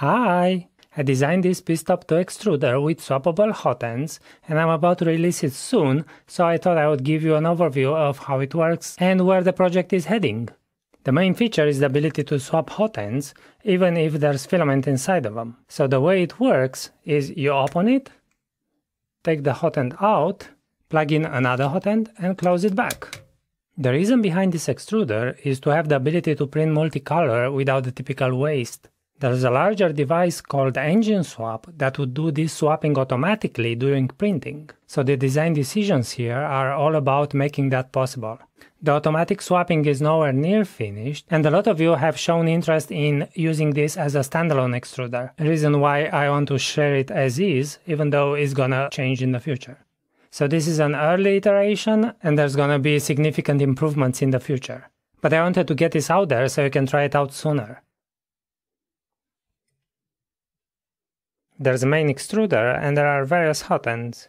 Hi! I designed this P-Stop 2 extruder with swappable hot ends and I'm about to release it soon, so I thought I would give you an overview of how it works and where the project is heading. The main feature is the ability to swap hot ends, even if there's filament inside of them. So the way it works is you open it, take the hot end out, plug in another hot end and close it back. The reason behind this extruder is to have the ability to print multicolor without the typical waste. There's a larger device called Engine Swap that would do this swapping automatically during printing. So the design decisions here are all about making that possible. The automatic swapping is nowhere near finished, and a lot of you have shown interest in using this as a standalone extruder, reason why I want to share it as is, even though it's gonna change in the future. So this is an early iteration, and there's gonna be significant improvements in the future. But I wanted to get this out there so you can try it out sooner. There's a main extruder and there are various hot ends.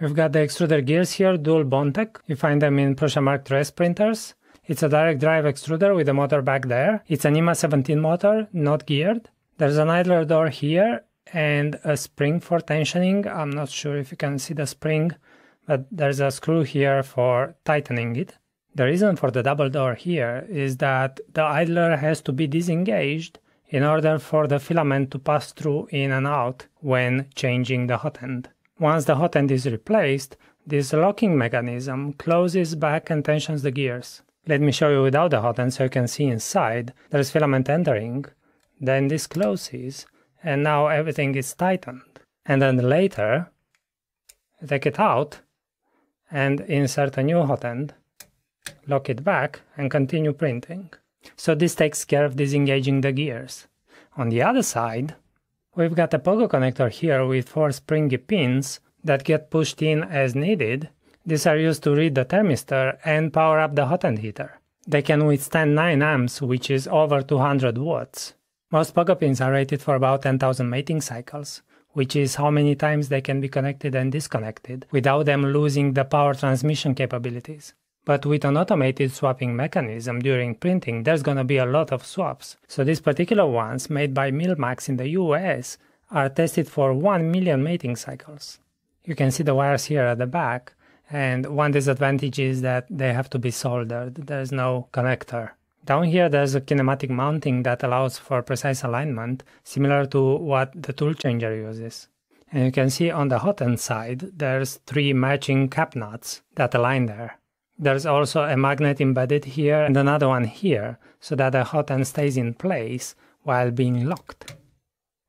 We've got the extruder gears here, dual Bontech. You find them in Prusa Mark Dress printers. It's a direct drive extruder with a motor back there. It's an IMA 17 motor, not geared. There's an idler door here and a spring for tensioning. I'm not sure if you can see the spring, but there's a screw here for tightening it. The reason for the double door here is that the idler has to be disengaged in order for the filament to pass through in and out when changing the hot end. Once the hot end is replaced, this locking mechanism closes back and tensions the gears. Let me show you without the hot end so you can see inside. There's filament entering, then this closes, and now everything is tightened. And then later, take it out and insert a new hot end, lock it back, and continue printing. So this takes care of disengaging the gears. On the other side, we've got a pogo connector here with four springy pins that get pushed in as needed. These are used to read the thermistor and power up the hot end heater. They can withstand 9 amps, which is over 200 watts. Most pogo pins are rated for about 10,000 mating cycles, which is how many times they can be connected and disconnected without them losing the power transmission capabilities. But with an automated swapping mechanism during printing, there's gonna be a lot of swaps. So these particular ones made by Milmax in the US are tested for 1 million mating cycles. You can see the wires here at the back, and one disadvantage is that they have to be soldered, there's no connector. Down here there's a kinematic mounting that allows for precise alignment, similar to what the tool changer uses. And you can see on the hot end side, there's three matching cap nuts that align there. There's also a magnet embedded here and another one here, so that the hot end stays in place while being locked.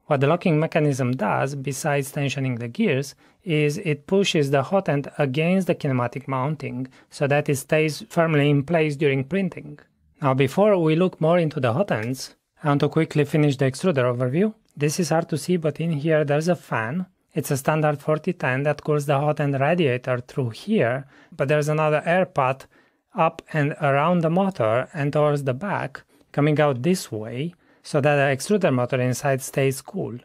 What the locking mechanism does, besides tensioning the gears, is it pushes the hot end against the kinematic mounting so that it stays firmly in place during printing. Now, before we look more into the hot ends, I want to quickly finish the extruder overview. This is hard to see, but in here there's a fan it's a standard 4010 that cools the hot end radiator through here, but there's another air path up and around the motor and towards the back, coming out this way, so that the extruder motor inside stays cool.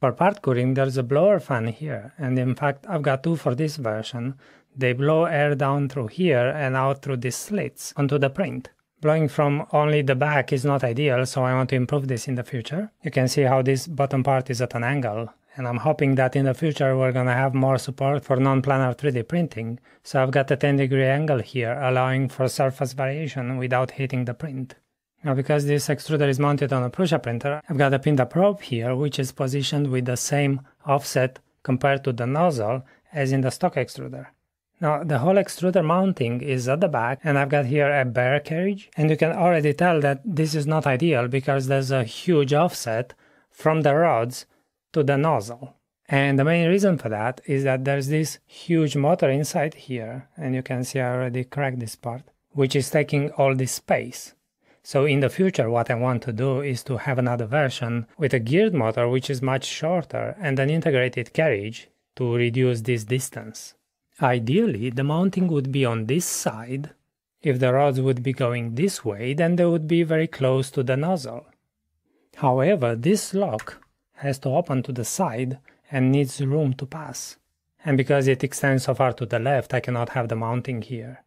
For part cooling, there's a blower fan here, and in fact, I've got two for this version. They blow air down through here and out through these slits onto the print. Blowing from only the back is not ideal, so I want to improve this in the future. You can see how this bottom part is at an angle, and I'm hoping that in the future we're going to have more support for non-planar 3D printing. So I've got a 10 degree angle here, allowing for surface variation without hitting the print. Now because this extruder is mounted on a Prusa printer, I've got a pinned probe here, which is positioned with the same offset compared to the nozzle as in the stock extruder. Now the whole extruder mounting is at the back and I've got here a bear carriage and you can already tell that this is not ideal because there's a huge offset from the rods to the nozzle. And the main reason for that is that there's this huge motor inside here, and you can see I already cracked this part, which is taking all this space. So in the future, what I want to do is to have another version with a geared motor, which is much shorter, and an integrated carriage to reduce this distance. Ideally, the mounting would be on this side. If the rods would be going this way, then they would be very close to the nozzle. However, this lock has to open to the side and needs room to pass. And because it extends so far to the left, I cannot have the mounting here.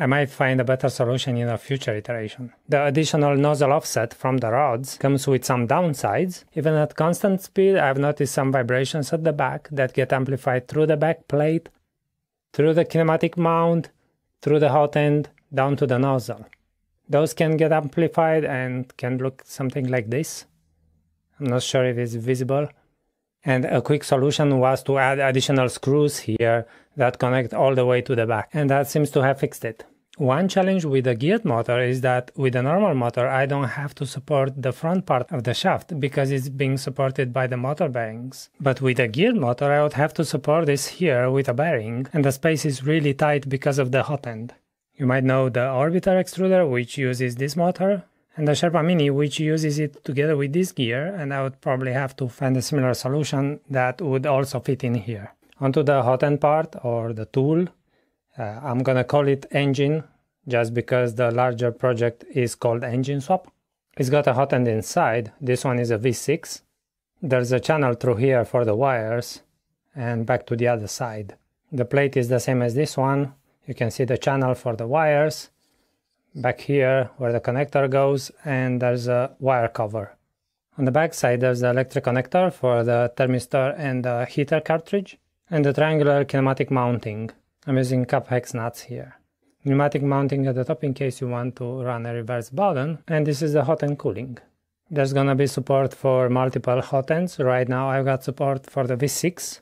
I might find a better solution in a future iteration. The additional nozzle offset from the rods comes with some downsides. Even at constant speed, I've noticed some vibrations at the back that get amplified through the back plate, through the kinematic mount, through the hot end, down to the nozzle. Those can get amplified and can look something like this. I'm not sure if it's visible. And a quick solution was to add additional screws here that connect all the way to the back. And that seems to have fixed it. One challenge with a geared motor is that with a normal motor, I don't have to support the front part of the shaft because it's being supported by the motor bearings. But with a geared motor, I would have to support this here with a bearing, and the space is really tight because of the hot end. You might know the orbiter extruder, which uses this motor, and the Sherpa Mini, which uses it together with this gear, and I would probably have to find a similar solution that would also fit in here. Onto the hot end part or the tool, uh, I'm gonna call it engine just because the larger project is called engine swap. It's got a hot end inside, this one is a V6. There's a channel through here for the wires and back to the other side. The plate is the same as this one, you can see the channel for the wires back here where the connector goes and there's a wire cover. On the back side there's the electric connector for the thermistor and the heater cartridge and the triangular kinematic mounting. I'm using cup hex nuts here. Pneumatic mounting at the top in case you want to run a reverse button and this is the hot end cooling. There's gonna be support for multiple hot ends. Right now I've got support for the V6,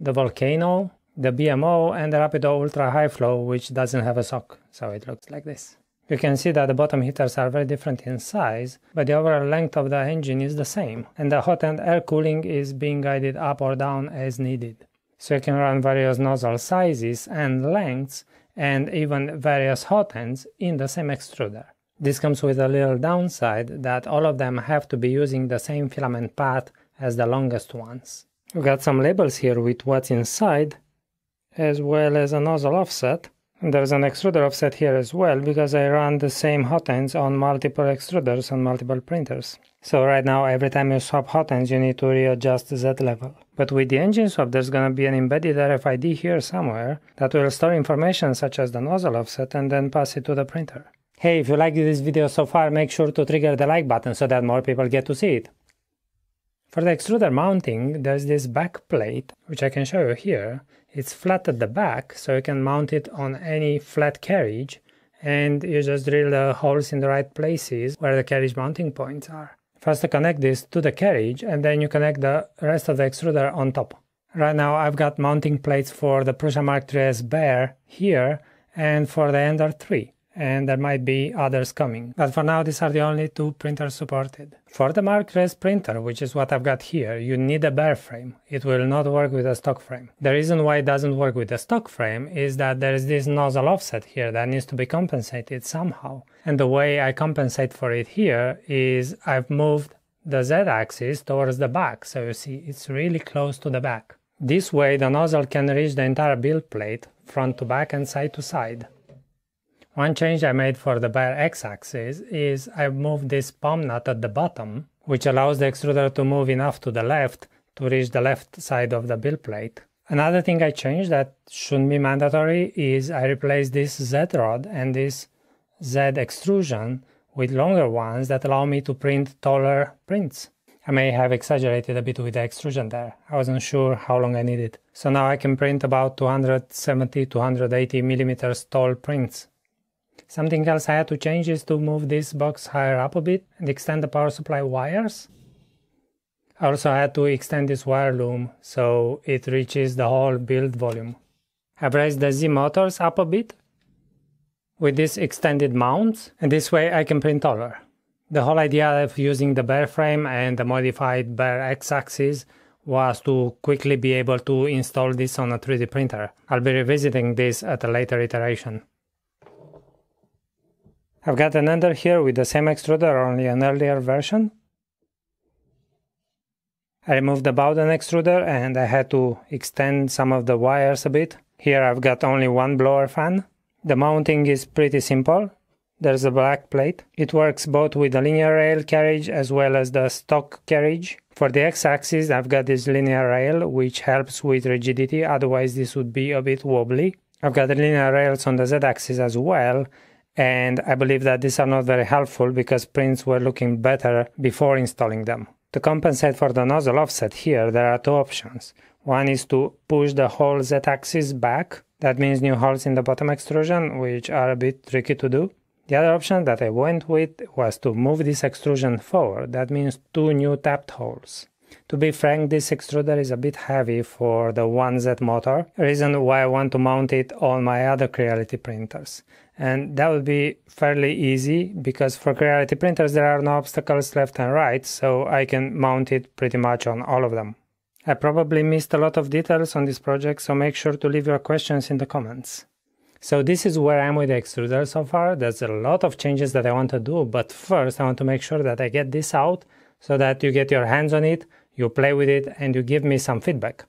the Volcano, the BMO and the Rapido Ultra High Flow, which doesn't have a sock, so it looks like this. You can see that the bottom heaters are very different in size, but the overall length of the engine is the same, and the hot end air cooling is being guided up or down as needed. So you can run various nozzle sizes and lengths, and even various hot ends in the same extruder. This comes with a little downside that all of them have to be using the same filament path as the longest ones. We got some labels here with what's inside, as well as a nozzle offset. there's an extruder offset here as well because I run the same hot ends on multiple extruders on multiple printers. So right now every time you swap hot ends you need to readjust the Z level. But with the engine swap there's gonna be an embedded RFID here somewhere that will store information such as the nozzle offset and then pass it to the printer. Hey, if you liked this video so far make sure to trigger the like button so that more people get to see it. For the extruder mounting, there's this back plate, which I can show you here. It's flat at the back, so you can mount it on any flat carriage, and you just drill the holes in the right places where the carriage mounting points are. First I connect this to the carriage, and then you connect the rest of the extruder on top. Right now I've got mounting plates for the Prusa Mark III's Bear here, and for the Ender 3 and there might be others coming. But for now, these are the only two printers supported. For the Mark printer, which is what I've got here, you need a bare frame. It will not work with a stock frame. The reason why it doesn't work with a stock frame is that there is this nozzle offset here that needs to be compensated somehow. And the way I compensate for it here is I've moved the z-axis towards the back, so you see it's really close to the back. This way the nozzle can reach the entire build plate, front to back and side to side. One change I made for the bare x-axis is i moved this palm nut at the bottom, which allows the extruder to move enough to the left to reach the left side of the build plate. Another thing I changed that shouldn't be mandatory is I replaced this Z rod and this Z extrusion with longer ones that allow me to print taller prints. I may have exaggerated a bit with the extrusion there. I wasn't sure how long I needed. So now I can print about 270 to millimeters tall prints. Something else I had to change is to move this box higher up a bit and extend the power supply wires. I also had to extend this wire loom so it reaches the whole build volume. I raised the Z motors up a bit with this extended mounts, and this way I can print taller. The whole idea of using the bare frame and the modified bare x-axis was to quickly be able to install this on a 3D printer. I'll be revisiting this at a later iteration. I've got an ender here with the same extruder, only an earlier version. I removed the Bowden extruder and I had to extend some of the wires a bit. Here I've got only one blower fan. The mounting is pretty simple. There's a black plate. It works both with the linear rail carriage as well as the stock carriage. For the x-axis I've got this linear rail which helps with rigidity, otherwise this would be a bit wobbly. I've got linear rails on the z-axis as well, and I believe that these are not very helpful because prints were looking better before installing them. To compensate for the nozzle offset here, there are two options. One is to push the whole z-axis back. That means new holes in the bottom extrusion, which are a bit tricky to do. The other option that I went with was to move this extrusion forward. That means two new tapped holes. To be frank, this extruder is a bit heavy for the 1Z motor, reason why I want to mount it on my other Creality printers. And that would be fairly easy because for Creality printers, there are no obstacles left and right, so I can mount it pretty much on all of them. I probably missed a lot of details on this project, so make sure to leave your questions in the comments. So this is where I'm with the extruder so far. There's a lot of changes that I want to do, but first I want to make sure that I get this out so that you get your hands on it, you play with it, and you give me some feedback.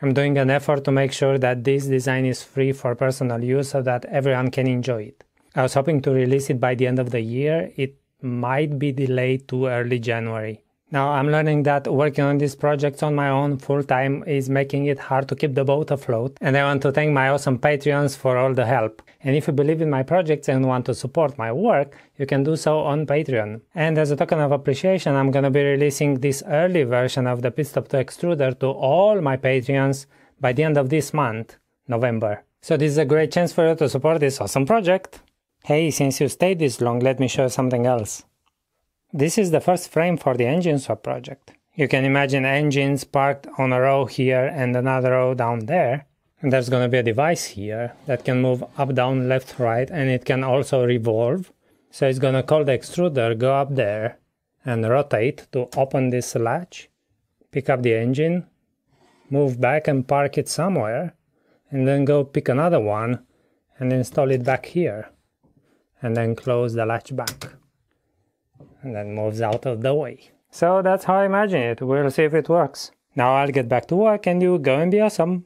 I'm doing an effort to make sure that this design is free for personal use so that everyone can enjoy it. I was hoping to release it by the end of the year. It might be delayed to early January. Now I'm learning that working on these projects on my own full time is making it hard to keep the boat afloat, and I want to thank my awesome Patreons for all the help. And if you believe in my projects and want to support my work, you can do so on Patreon. And as a token of appreciation, I'm gonna be releasing this early version of the Pitstop to Extruder to all my Patreons by the end of this month, November. So this is a great chance for you to support this awesome project. Hey, since you stayed this long, let me show you something else. This is the first frame for the engine swap project. You can imagine engines parked on a row here and another row down there. And there's going to be a device here that can move up, down, left, right, and it can also revolve. So it's going to call the extruder, go up there and rotate to open this latch, pick up the engine, move back and park it somewhere, and then go pick another one and install it back here, and then close the latch back and then moves out of the way. So that's how I imagine it. We'll see if it works. Now I'll get back to work and you go and be awesome.